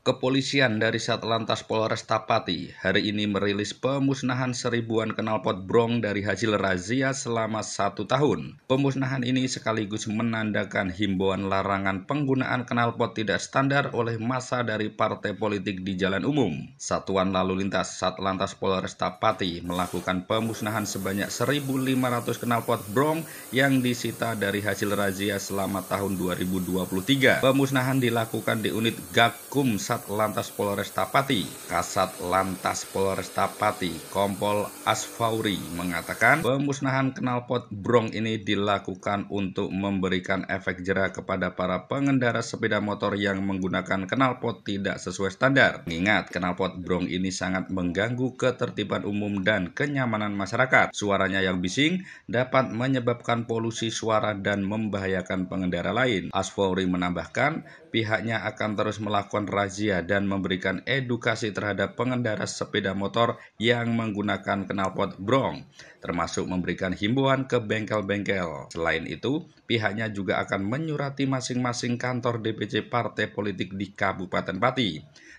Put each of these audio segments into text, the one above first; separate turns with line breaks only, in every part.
Kepolisian dari Satlantas Polres Tapati hari ini merilis pemusnahan seribuan kenalpot brong dari hasil razia selama satu tahun. Pemusnahan ini sekaligus menandakan himbauan larangan penggunaan kenalpot tidak standar oleh massa dari partai politik di jalan umum. Satuan Lalu Lintas Satlantas Polres Tapati melakukan pemusnahan sebanyak 1.500 kenalpot brong yang disita dari hasil razia selama tahun 2023. Pemusnahan dilakukan di unit Gakum Kasat Lantas Polresta Pati, Kasat Lantas Polresta Pati Kompol Asfauri mengatakan pemusnahan knalpot brong ini dilakukan untuk memberikan efek jera kepada para pengendara sepeda motor yang menggunakan knalpot tidak sesuai standar. Ingat, knalpot brong ini sangat mengganggu ketertiban umum dan kenyamanan masyarakat. Suaranya yang bising dapat menyebabkan polusi suara dan membahayakan pengendara lain. Asfauri menambahkan pihaknya akan terus melakukan razia razia dan memberikan edukasi terhadap pengendara sepeda motor yang menggunakan knalpot brong, termasuk memberikan himbauan ke bengkel-bengkel. Selain itu, pihaknya juga akan menyurati masing-masing kantor DPC partai politik di Kabupaten Pati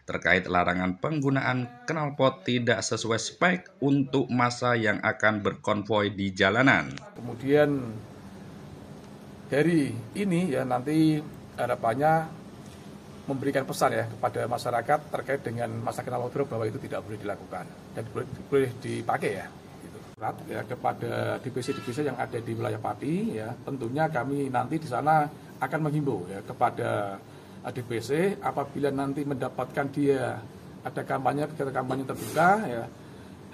terkait larangan penggunaan knalpot tidak sesuai spek untuk masa yang akan berkonvoi di jalanan.
Kemudian dari ini ya nanti harapannya memberikan pesan ya kepada masyarakat terkait dengan masa kenal hot bahwa itu tidak boleh dilakukan dan boleh, boleh dipakai ya gitu. ya kepada DPC-DPC yang ada di wilayah Pati ya tentunya kami nanti di sana akan menghimbau ya kepada eh, DPC apabila nanti mendapatkan dia ada kampanye kegiatan kampanye terbuka ya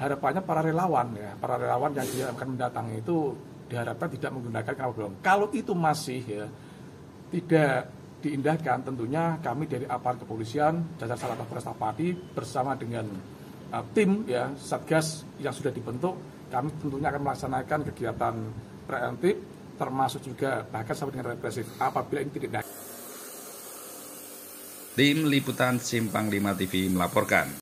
harapannya para relawan ya para relawan yang dia akan mendatangi itu diharapkan tidak menggunakan kenal kalau itu masih ya tidak diindahkan tentunya kami dari aparat kepolisian jajar salah satu Pati bersama dengan uh, tim ya satgas yang sudah dibentuk kami tentunya akan melaksanakan kegiatan preventif termasuk juga bahkan sampai dengan represif apabila ini tidak
Tim Liputan Simpang 5 TV melaporkan.